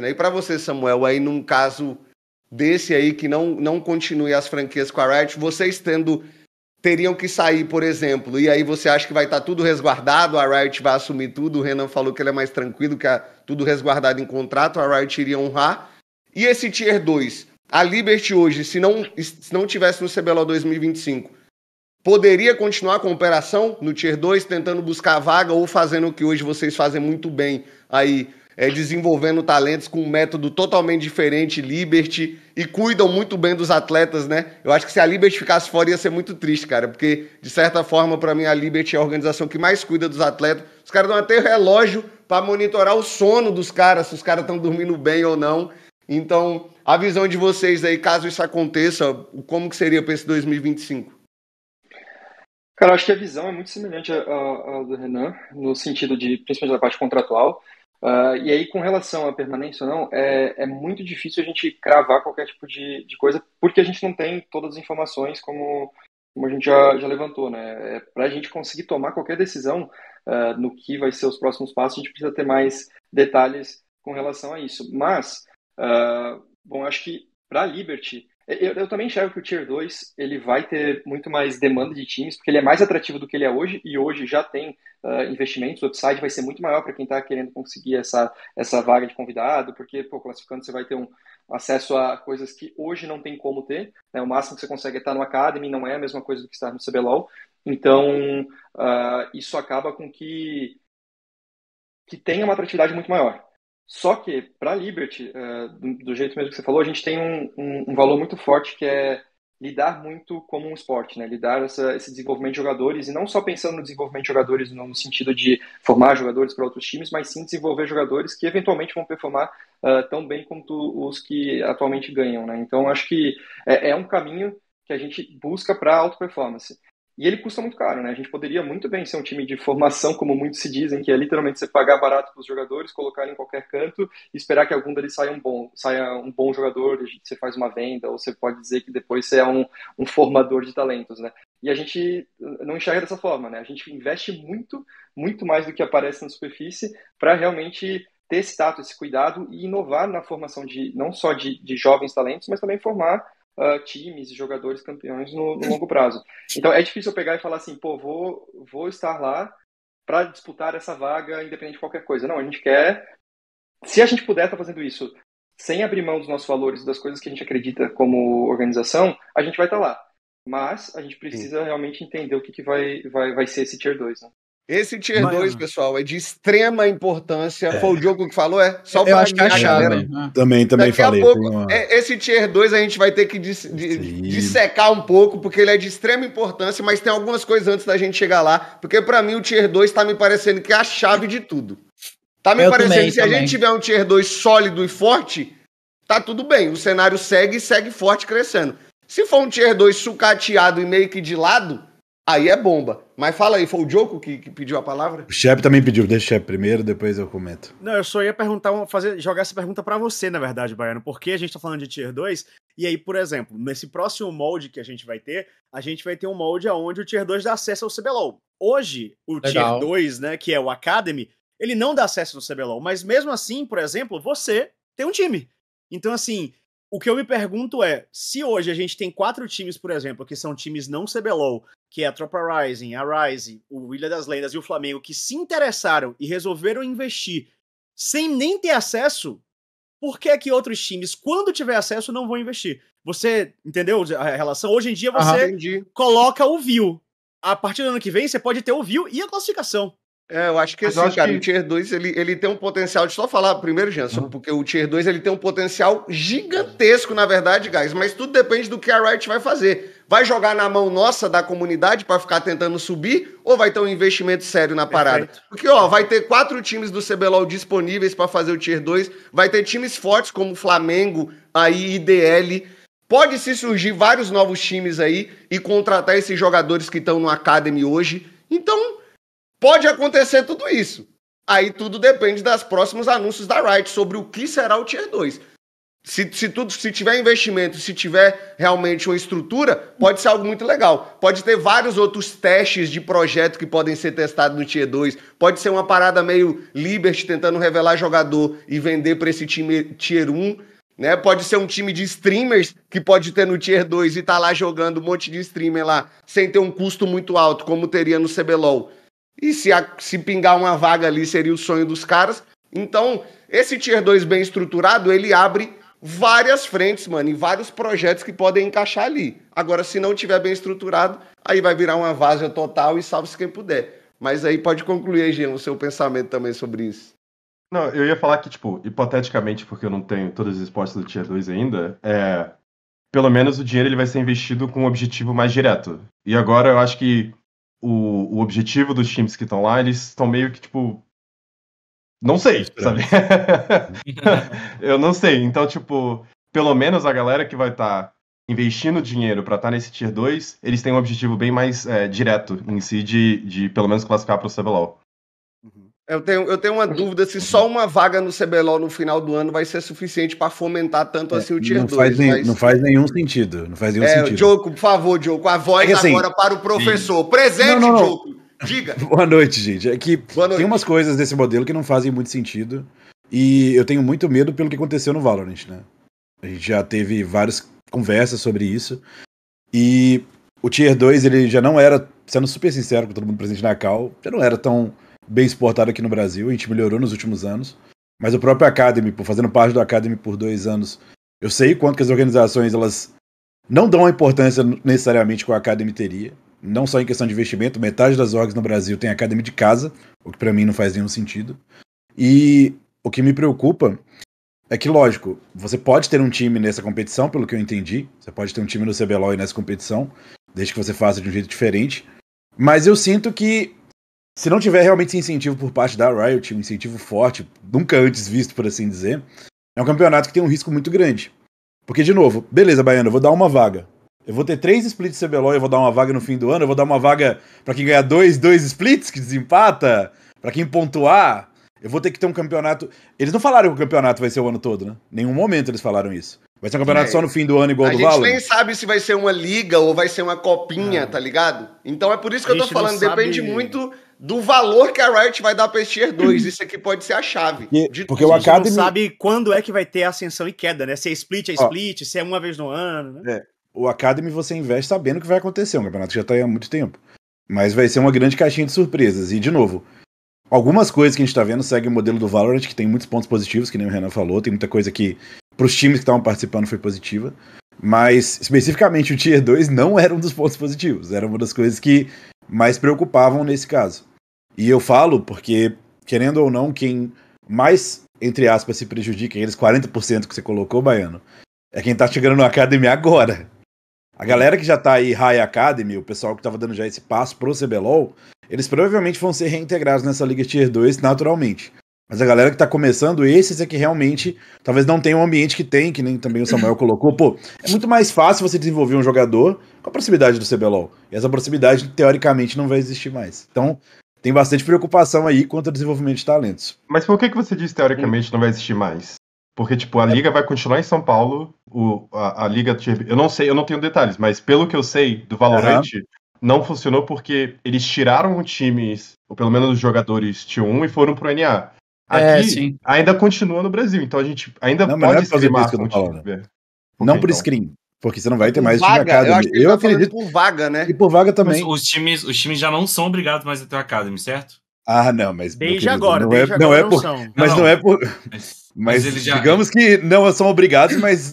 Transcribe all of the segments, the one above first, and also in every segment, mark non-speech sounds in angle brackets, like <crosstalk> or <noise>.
Né? E para você, Samuel, aí num caso desse aí que não, não continue as franquias com a Riot, vocês tendo teriam que sair, por exemplo, e aí você acha que vai estar tá tudo resguardado, a Riot vai assumir tudo, o Renan falou que ele é mais tranquilo, que é tudo resguardado em contrato, a Riot iria honrar. E esse Tier 2, a Liberty hoje, se não, se não tivesse no CBLOL 2025, poderia continuar com a operação no Tier 2, tentando buscar a vaga ou fazendo o que hoje vocês fazem muito bem aí, é, desenvolvendo talentos com um método totalmente diferente, Liberty, e cuidam muito bem dos atletas, né? Eu acho que se a Liberty ficasse fora ia ser muito triste, cara, porque de certa forma, para mim, a Liberty é a organização que mais cuida dos atletas. Os caras dão até relógio para monitorar o sono dos caras, se os caras estão dormindo bem ou não. Então, a visão de vocês aí, caso isso aconteça, como que seria para esse 2025? Cara, acho que a visão é muito semelhante à, à do Renan, no sentido de, principalmente da parte contratual. Uh, e aí, com relação à permanência ou não, é, é muito difícil a gente cravar qualquer tipo de, de coisa, porque a gente não tem todas as informações como, como a gente já, já levantou, né? É, Para a gente conseguir tomar qualquer decisão uh, no que vai ser os próximos passos, a gente precisa ter mais detalhes com relação a isso. Mas, uh, bom, acho que para a Liberty, eu, eu, também enxergo que o Tier 2 ele vai ter muito mais demanda de times, porque ele é mais atrativo do que ele é hoje, e hoje já tem uh, investimentos, o upside vai ser muito maior para quem está querendo conseguir essa, essa vaga de convidado, porque, pô, classificando você vai ter um acesso a coisas que hoje não tem como ter, né? o máximo que você consegue é estar tá no Academy, não é a mesma coisa do que estar no CBLOL, então uh, isso acaba com que, que tenha uma atratividade muito maior. Só que, para a Liberty, uh, do, jeito mesmo que você falou, a gente tem um, um, um, valor muito forte que é lidar muito como um esporte, né? lidar essa, esse desenvolvimento de jogadores, e não só pensando no desenvolvimento de jogadores no sentido de formar jogadores para outros times, mas sim desenvolver jogadores que eventualmente vão performar uh, tão bem quanto os que atualmente ganham. Né? Então, acho que é, é um caminho que a gente busca para alta performance. E ele custa muito caro, né? A gente poderia muito bem ser um time de formação, como muitos se dizem, que é literalmente você pagar barato para os jogadores, colocar em qualquer canto e esperar que algum deles saia um bom, saia um bom jogador, você faz uma venda, ou você pode dizer que depois você é um, um formador de talentos, né? E a gente não enxerga dessa forma, né? A gente investe muito, muito mais do que aparece na superfície para realmente ter esse tato, esse cuidado e inovar na formação de não só de, de jovens talentos, mas também formar uh, times e jogadores campeões no, no, longo prazo. Então é difícil eu pegar e falar assim, pô, vou, vou estar lá para disputar essa vaga independente de qualquer coisa. Não, a gente quer. Se a gente puder estar tá fazendo isso sem abrir mão dos nossos valores, das coisas que a gente acredita como organização, a gente vai estar tá lá. Mas a gente precisa Sim. realmente entender o que, que vai, vai, vai ser esse Tier 2. Né? Esse Tier 2, pessoal, é de extrema importância. É. Foi o Diogo que falou, é? Só Eu acho que é chave. Né? Né? É. Também, também Daqui falei. Pouco, uma... É, esse Tier 2 a gente vai ter que dis, dissecar um pouco, porque ele é de extrema importância, mas tem algumas coisas antes da gente chegar lá. Porque para mim o Tier 2 tá me parecendo que é a chave de tudo. Tá me Eu parecendo também, que se também. a gente tiver um Tier 2 sólido e forte, tá tudo bem. O cenário segue e segue forte crescendo. Se for um Tier 2 sucateado e meio que de lado Aí é bomba. Mas fala aí, foi o Joko que, que pediu a palavra? O Shep também pediu, deixa o Shep primeiro, depois eu comento. Não, eu só ia perguntar, fazer, jogar essa pergunta para você, na verdade, Baiano, porque a gente tá falando de Tier 2, e aí, por exemplo, nesse próximo molde que a gente vai ter, a gente vai ter um molde onde o Tier 2 dá acesso ao CBLOL. Hoje, o Legal. Tier 2, né, que é o Academy, ele não dá acesso ao CBLOL, mas mesmo assim, por exemplo, você tem um time. Então, assim, o que eu me pergunto é, se hoje a gente tem quatro times, por exemplo, que são times não CBLOL, que é a Tropa Rising, a Rise, o Ilha das Lendas e o Flamengo, que se interessaram e resolveram investir sem nem ter acesso, por que é que outros times, quando tiver acesso, não vão investir? Você entendeu a relação? Hoje em dia você coloca o view. A partir do ano que vem, você pode ter o view e a classificação. É, eu acho que assim, cara, que... o Tier 2 ele, ele tem um potencial, de só falar primeiro, Jansson, uhum. porque o Tier 2 ele tem um potencial gigantesco, na verdade, guys, mas tudo depende do que a Riot vai fazer. Vai jogar na mão nossa da comunidade para ficar tentando subir ou vai ter um investimento sério na parada? Perfeito. Porque, ó, vai ter quatro times do CBLOL disponíveis para fazer o Tier 2, vai ter times fortes como Flamengo, aí IDL, Pode se surgir vários novos times aí e contratar esses jogadores que estão no Academy hoje. Então, Pode acontecer tudo isso. Aí tudo depende das próximos anúncios da Riot sobre o que será o Tier 2. Se, se, tudo, se tiver investimento, se tiver realmente uma estrutura, pode ser algo muito legal. Pode ter vários outros testes de projeto que podem ser testados no Tier 2. Pode ser uma parada meio Liberty tentando revelar jogador e vender para esse time Tier 1. Né? Pode ser um time de streamers que pode ter no Tier 2 e tá lá jogando um monte de streamer lá sem ter um custo muito alto, como teria no CBLOL. E se, a, se pingar uma vaga ali seria o sonho dos caras. Então, esse Tier 2 bem estruturado, ele abre várias frentes, mano, e vários projetos que podem encaixar ali. Agora, se não tiver bem estruturado, aí vai virar uma vaga total e salve-se quem puder. Mas aí pode concluir aí, Jean, o seu pensamento também sobre isso. Não, eu ia falar que, tipo, hipoteticamente, porque eu não tenho todas as respostas do Tier 2 ainda, é... Pelo menos o dinheiro ele vai ser investido com um objetivo mais direto. E agora eu acho que o, o objetivo dos times que estão lá, eles estão meio que tipo. Não sei, sabe? <laughs> eu não sei. Então, tipo, pelo menos a galera que vai estar tá investindo dinheiro para estar tá nesse Tier 2, eles têm um objetivo bem mais é, direto em si de, de pelo menos classificar para o CBLOL. Uhum. Eu tenho, eu tenho uma dúvida se só uma vaga no CBLOL no final do ano vai ser suficiente para fomentar tanto é, assim o Tier 2. mas... Não faz nenhum sentido. Não faz nenhum é, sentido. Diogo, por favor, Diogo, a voz é assim, agora para o professor. Presente, não, Diogo. Diga. <laughs> Boa noite, gente. É que noite. tem umas coisas desse modelo que não fazem muito sentido. E eu tenho muito medo pelo que aconteceu no Valorant, né? A gente já teve várias conversas sobre isso. E o Tier 2, ele já não era, sendo super sincero com todo mundo presente na Cal, já não era tão bem exportado aqui no Brasil, a gente melhorou nos últimos anos. Mas o próprio Academy, por fazendo parte do Academy por dois anos, eu sei quanto que as organizações elas não dão a importância necessariamente que o Academy teria. Não só em questão de investimento, metade das orgs no Brasil tem Academy de casa, o que para mim não faz nenhum sentido. E o que me preocupa é que, lógico, você pode ter um time nessa competição, pelo que eu entendi. Você pode ter um time no CBLOL nessa competição, desde que você faça de um jeito diferente. Mas eu sinto que se não tiver realmente incentivo por parte da Riot, um incentivo forte, nunca antes visto, por assim dizer, é um campeonato que tem um risco muito grande. Porque, de novo, beleza, Baiano, eu vou dar uma vaga. Eu vou ter três splits CBLOL, eu vou dar uma vaga no fim do ano, eu vou dar uma vaga para quem ganhar dois, dois splits, que desempata, para quem pontuar. Eu vou ter que ter um campeonato. Eles não falaram que o campeonato vai ser o ano todo, né? Nenhum momento eles falaram isso. Vai ser um campeonato é. só no fim do ano igual a do Valorant? A gente nem sabe se vai ser uma liga ou vai ser uma copinha, tá ligado? Então é por isso que eu tô falando, depende muito do valor que a Riot vai dar para esse Tier 2. <clears throat> Isso aqui pode ser a chave. De... porque o Academy... não sabe quando é que vai ter ascensão e queda, né? Se é split, é split, Ó, se é uma vez no ano, né? É. O Academy você investe sabendo o que vai acontecer. O campeonato já está aí há muito tempo. Mas vai ser uma grande caixinha de surpresas. E, de novo, algumas coisas que a gente está vendo seguem o modelo do Valorant, que tem muitos pontos positivos, que nem o Renan falou. Tem muita coisa que, para os times que estavam participando, foi positiva. Mas, especificamente, o Tier 2 não era um dos pontos positivos. Era uma das coisas que mais preocupavam nesse caso. E eu falo porque, querendo ou não, quem mais, entre aspas, se prejudica, aqueles 40% que você colocou, Baiano, é quem tá chegando no academia agora. A galera que já tá aí High Academy, o pessoal que tava dando já esse passo pro CBLOL, eles provavelmente vão ser reintegrados nessa Liga Tier 2 naturalmente. Mas a galera que tá começando, esses é que realmente talvez não tenha um ambiente que tem, que nem também o Samuel colocou. Pô, é muito mais fácil você desenvolver um jogador com a proximidade do CBLOL. E essa proximidade, teoricamente, não vai existir mais. Então, tem bastante preocupação aí quanto ao desenvolvimento de talentos. Mas por que, que você diz teoricamente hum. não vai existir mais? Porque, tipo, a Liga vai continuar em São Paulo, o, a, a Liga. Eu não sei, eu não tenho detalhes, mas pelo que eu sei do Valorant, uhum. não funcionou porque eles tiraram times, ou pelo menos os jogadores t um e foram pro NA. É, Aqui é, ainda continua no Brasil, então a gente ainda não, pode streamar. Não, é não por então. screen. Porque você não vai ter mais vaga, time Academy. Eu, eu tá acredito. Por vaga, né? E por vaga também. Os, os, times, os times já não são obrigados mais a ter o Academy, certo? Ah, não, mas. Desde é, agora, não é, não é por, não <laughs> Mas não, não é por. Mas, <laughs> mas, mas já... digamos que não são obrigados, mas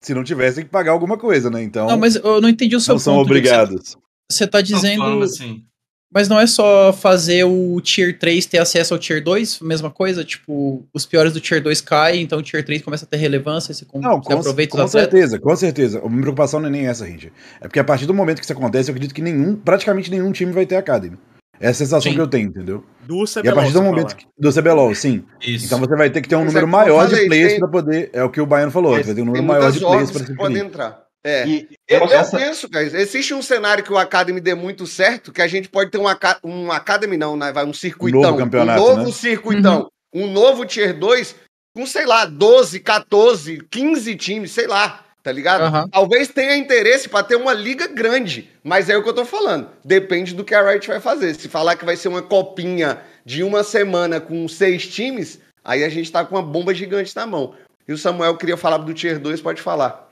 se não tivessem que pagar alguma coisa, né? Então. Não, mas eu não entendi o seu não ponto. Tá não são obrigados. Você tá dizendo. Assim. Mas não é só fazer o Tier 3 ter acesso ao Tier 2? Mesma coisa? Tipo, os piores do Tier 2 caem, então o Tier 3 começa a ter relevância, você, não, você com, aproveita com certeza, com certeza. A minha preocupação não é nem essa, gente. É porque a partir do momento que isso acontece, eu acredito que nenhum, praticamente nenhum time vai ter Academy. É a sensação sim. que eu tenho, entendeu? Do CBLOL. E a partir do momento que, do CBLOL, sim. Isso. Então você vai ter que ter um número é maior falei, de players tem... para poder. É o que o Baiano falou, você vai ter um número maior de players para poder entrar. É. E, é, eu, essa... eu, penso, cara, existe um cenário que o Academy dê muito certo, que a gente pode ter um, um Academy, não, né? um circuitão. Novo campeonato, um novo né? circuitão. Uhum. Um novo Tier 2 com, sei lá, 12, 14, 15 times, sei lá, tá ligado? Uhum. Talvez tenha interesse para ter uma liga grande, mas é o que eu tô falando. Depende do que a Riot vai fazer. Se falar que vai ser uma copinha de uma semana com seis times, aí a gente tá com uma bomba gigante na mão. E o Samuel queria falar do Tier 2, pode falar.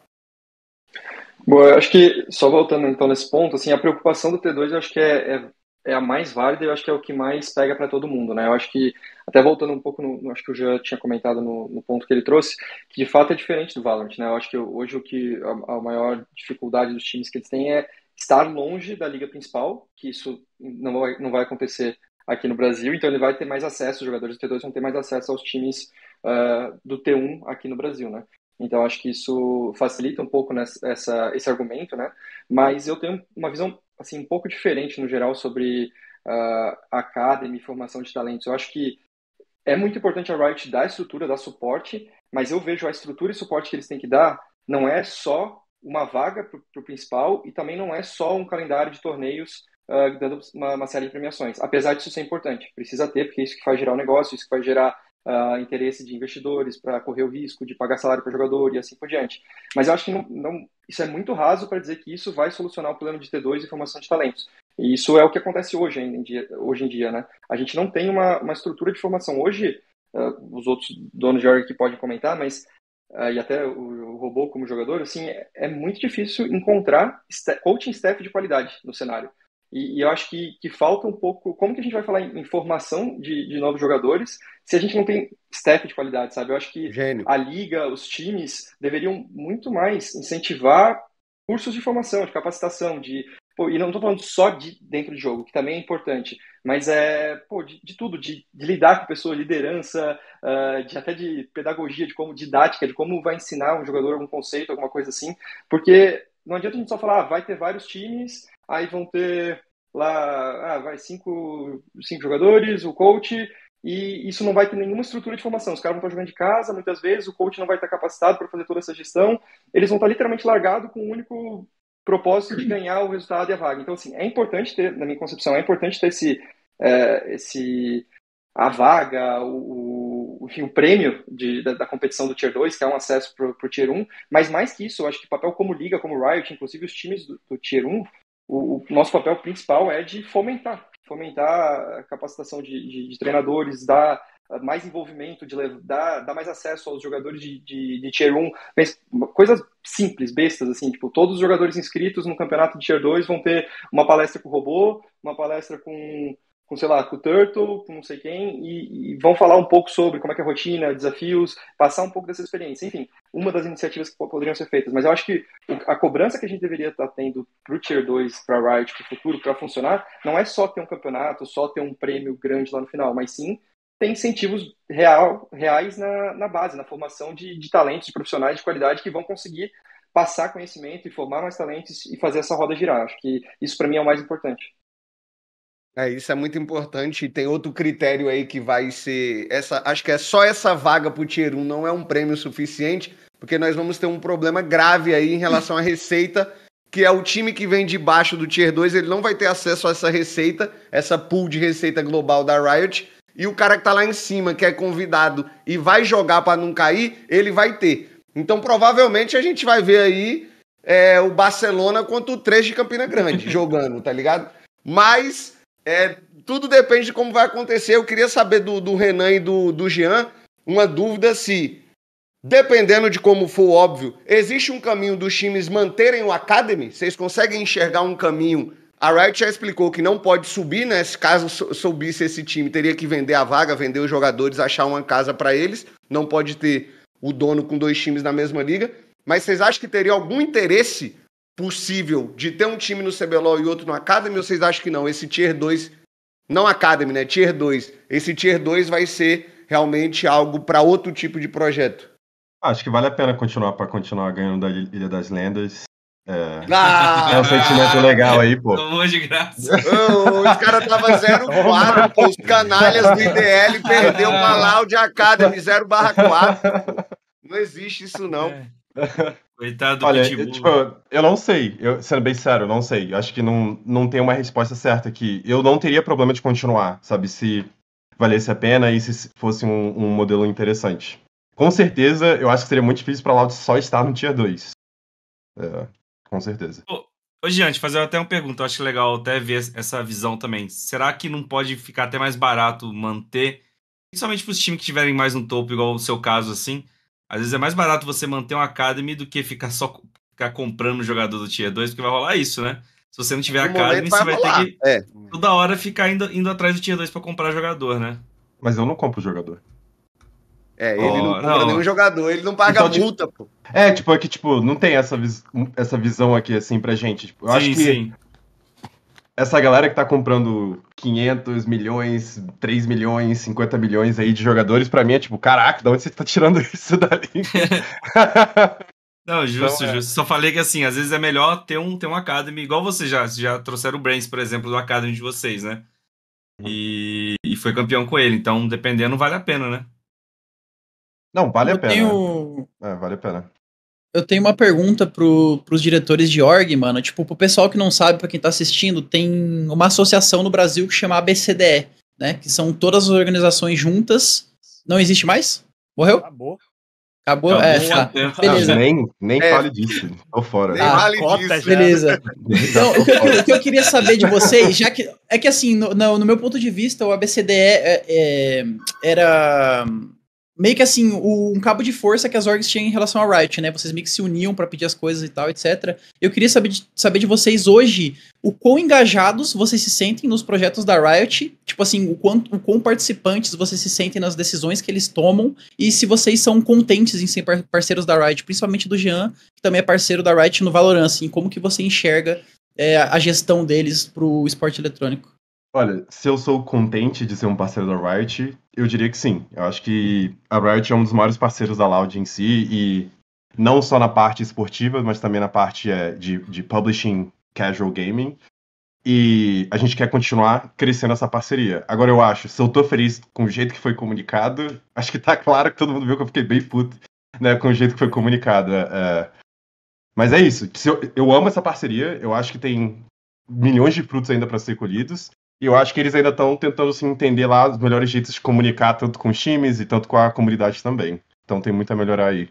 Bom, eu acho que, só voltando então nesse ponto, assim, a preocupação do T2 eu acho que é, é, é a mais válida e eu acho que é o que mais pega para todo mundo, né? Eu acho que, até voltando um pouco, no, acho que o Jean tinha comentado no, no, ponto que ele trouxe, que de fato é diferente do Valorant, né? Eu acho que hoje o que a, a maior dificuldade dos times que eles têm é estar longe da liga principal, que isso não vai, não vai acontecer aqui no Brasil, então ele vai ter mais acesso, os jogadores do T2 vão ter mais acesso aos times uh, do T1 aqui no Brasil, né? Então, acho que isso facilita um pouco nessa, essa, esse argumento, né? Mas eu tenho uma visão, assim, um pouco diferente no geral sobre uh, Academy, formação de talentos. Eu acho que é muito importante a Riot dar estrutura, dar suporte, mas eu vejo a estrutura e suporte que eles têm que dar não é só uma vaga para o principal e também não é só um calendário de torneios uh, dando uma, uma, série de premiações. Apesar disso ser importante, precisa ter, porque é isso que faz gerar o negócio, isso que vai gerar uh, interesse de investidores para correr o risco de pagar salário para jogador e assim por diante. Mas eu acho que não, não isso é muito raso para dizer que isso vai solucionar o problema de T2 e formação de talentos. E isso é o que acontece hoje, em dia, hoje em dia né? A gente não tem uma, uma estrutura de formação. Hoje, uh, os outros donos de org que podem comentar, mas Uh, e até o, o robô como jogador, assim, é, é muito difícil encontrar staff, coaching staff de qualidade no cenário. E, e eu acho que, que, falta um pouco. Como que a gente vai falar em, em formação de, de novos jogadores se a gente não tem staff de qualidade, sabe? Eu acho que Gênio. a liga, os times deveriam muito mais incentivar cursos de formação, de capacitação, de pô, e não estou falando só de dentro de jogo, que também é importante, mas é pô, de, de tudo, de, de, lidar com pessoas, liderança, uh, de até de pedagogia, de como didática, de como vai ensinar um jogador algum conceito, alguma coisa assim, porque não adianta a gente só falar, ah, vai ter vários times, aí vão ter lá, ah, vai cinco, cinco jogadores, o coach, e isso não vai ter nenhuma estrutura de formação. Os caras vão estar jogando de casa, muitas vezes, o coach não vai estar capacitado para fazer toda essa gestão, eles vão estar literalmente largados com o um único propósito de ganhar o resultado e a vaga. Então, assim, é importante ter, na minha concepção, é importante ter esse, é, esse a vaga, o, o, enfim, o prêmio de, da, da, competição do Tier 2, que é um acesso para o Tier 1, mas mais que isso, eu acho que papel como Liga, como Riot, inclusive os times do, do Tier 1, o, o nosso papel principal é de fomentar fomentar a capacitação de, de, de treinadores, dar mais envolvimento, de dar, dar mais acesso aos jogadores de, de, de Tier 1, mas coisas simples, bestas, assim, tipo, todos os jogadores inscritos no campeonato de Tier 2 vão ter uma palestra com robô, uma palestra com com, sei lá, com o Turtle, com não sei quem, e, e, vão falar um pouco sobre como é que é a rotina, desafios, passar um pouco dessa experiência. Enfim, uma das iniciativas que poderiam ser feitas. Mas eu acho que a cobrança que a gente deveria estar tá tendo para o Tier 2, para a Riot, para o futuro, para funcionar, não é só ter um campeonato, só ter um prêmio grande lá no final, mas sim ter incentivos real, reais na, na base, na formação de, de talentos, de profissionais de qualidade que vão conseguir passar conhecimento e formar mais talentos e fazer essa roda girar. Acho que isso para mim é o mais importante. É, isso é muito importante. Tem outro critério aí que vai ser. Essa, acho que é só essa vaga para o Tier 1 não é um prêmio suficiente, porque nós vamos ter um problema grave aí em relação à receita, que é o time que vem debaixo do Tier 2, ele não vai ter acesso a essa receita, essa pool de receita global da Riot. E o cara que está lá em cima, que é convidado e vai jogar para não cair, ele vai ter. Então, provavelmente, a gente vai ver aí é, o Barcelona contra o 3 de Campina Grande <laughs> jogando, tá ligado? Mas é, tudo depende de como vai acontecer. Eu queria saber do, do Renan e do, do Jean uma dúvida se, dependendo de como for óbvio, existe um caminho dos times manterem o Academy? Vocês conseguem enxergar um caminho? A Wright já explicou que não pode subir, né? Se caso subisse esse time, teria que vender a vaga, vender os jogadores, achar uma casa para eles. Não pode ter o dono com dois times na mesma liga. Mas vocês acham que teria algum interesse possível de ter um time no CBLOL e outro no Academy? Ou vocês acham que não? Esse Tier 2, não Academy, né? Tier 2. Esse Tier 2 vai ser realmente algo para outro tipo de projeto. Acho que vale a pena continuar para continuar ganhando da Ilha das Lendas. É, ah, é um sentimento legal aí, pô. Tomou de graça. os caras tava 0-4, <laughs> pô. Os canalhas do IDL perdeu uma Loud Academy 0-4. Não existe isso, não. É. Coitado do Olha, Pitbull. Eu, tipo, eu não sei, eu, sendo bem sério, eu não sei. Eu acho que não, não tem uma resposta certa aqui. Eu não teria problema de continuar, sabe? Se valesse a pena e se fosse um, um modelo interessante. Com certeza, eu acho que seria muito difícil pra Loud só estar no Tier 2. É, com certeza. Ô, ô fazer até uma pergunta. Eu acho legal até ver essa visão também. Será que não pode ficar até mais barato manter, principalmente pros times que estiverem mais no topo, igual o seu caso, assim, às vezes é mais barato você manter um Academy do que ficar só ficar comprando jogador do Tier 2, porque vai rolar isso, né? Se você não tiver no Academy, você vai rolar. ter que é. toda hora ficar indo, indo atrás do Tier 2 para comprar jogador, né? Mas eu não compro jogador. É, ele oh, não compra não. nenhum jogador, ele não paga então, tipo, multa, pô. É, tipo, é que, tipo, não tem essa, vis essa visão aqui, assim, pra gente. Tipo, eu sim, acho que sim essa galera que tá comprando 500 milhões, 3 milhões, 50 milhões aí de jogadores, para mim é tipo, caraca, de onde você tá tirando <laughs> isso dali? <laughs> Não, justo, então, é. justo. Só falei que assim, às vezes é melhor ter um, ter um Academy, igual vocês já, vocês já trouxeram o Brains, por exemplo, do Academy de vocês, né? Uhum. E, e foi campeão com ele, então dependendo, vale a pena, né? Não, vale eu a pena. Tenho... É, vale a pena. Eu tenho uma pergunta pro, pros diretores de org, mano. Tipo, pro pessoal que não sabe, para quem tá assistindo, tem uma associação no Brasil que chama ABCDE, né? Que são todas as organizações juntas. Não existe mais? Morreu? Acabou. Acabou? Acabou é, tá. Beleza. Ah, nem, nem é. fale disso. Tô fora. Nem ah, fale cota, disso. Né? Beleza. Então, o, que eu, o que eu queria saber de vocês, já que. É que assim, no, no, no meu ponto de vista, o ABCDE é, é, era meio que assim, o, um cabo de força que as orgs tinham em relação à Riot, né? Vocês meio que se uniam para pedir as coisas e tal, etc. Eu queria saber de, saber de vocês hoje o quão engajados vocês se sentem nos projetos da Riot, tipo assim, o, quanto, o quão participantes vocês se sentem nas decisões que eles tomam e se vocês são contentes em ser par parceiros da Riot, principalmente do Jean, que também é parceiro da Riot no Valorant, assim, como que você enxerga é, a gestão deles pro esporte eletrônico? Olha, se eu sou contente de ser um parceiro da Riot, eu diria que sim. Eu acho que a Riot é um dos maiores parceiros da Loud em si, e não só na parte esportiva, mas também na parte é, de, de publishing casual gaming. E a gente quer continuar crescendo essa parceria. Agora eu acho, se eu tô feliz com o jeito que foi comunicado, <laughs> acho que tá claro que todo mundo viu que eu fiquei bem puto né, com o jeito que foi comunicado. É... é. Mas é isso. Eu, eu amo essa parceria, eu acho que tem milhões de frutos ainda para ser colhidos. E eu acho que eles ainda estão tentando se assim, entender lá os melhores jeitos de comunicar tanto com os times e tanto com a comunidade também. Então tem muito a melhorar aí.